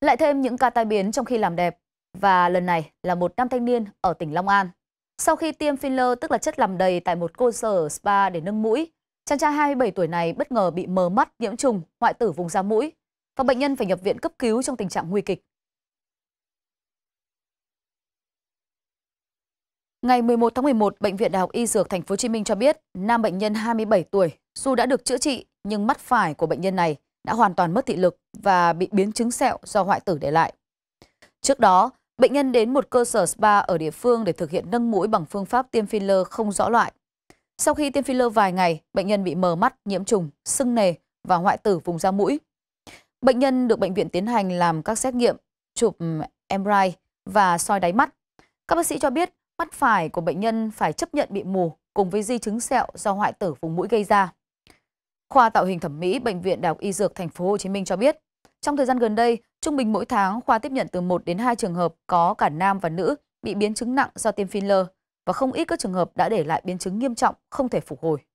Lại thêm những ca tai biến trong khi làm đẹp và lần này là một nam thanh niên ở tỉnh Long An. Sau khi tiêm filler tức là chất làm đầy tại một cơ sở spa để nâng mũi, chàng trai 27 tuổi này bất ngờ bị mờ mắt, nhiễm trùng, hoại tử vùng da mũi và bệnh nhân phải nhập viện cấp cứu trong tình trạng nguy kịch. Ngày 11 tháng 11, bệnh viện Đại học Y Dược Thành phố Hồ Chí Minh cho biết, nam bệnh nhân 27 tuổi, dù đã được chữa trị nhưng mắt phải của bệnh nhân này đã hoàn toàn mất thị lực và bị biến chứng sẹo do hoại tử để lại. Trước đó, bệnh nhân đến một cơ sở spa ở địa phương để thực hiện nâng mũi bằng phương pháp tiêm filler không rõ loại. Sau khi tiêm filler vài ngày, bệnh nhân bị mờ mắt, nhiễm trùng, sưng nề và hoại tử vùng da mũi. Bệnh nhân được bệnh viện tiến hành làm các xét nghiệm, chụp MRI và soi đáy mắt. Các bác sĩ cho biết mắt phải của bệnh nhân phải chấp nhận bị mù cùng với di chứng sẹo do hoại tử vùng mũi gây ra. Khoa tạo hình thẩm mỹ bệnh viện Đại học Y Dược Thành phố Hồ Chí Minh cho biết, trong thời gian gần đây, trung bình mỗi tháng khoa tiếp nhận từ 1 đến 2 trường hợp có cả nam và nữ bị biến chứng nặng do tiêm filler và không ít các trường hợp đã để lại biến chứng nghiêm trọng không thể phục hồi.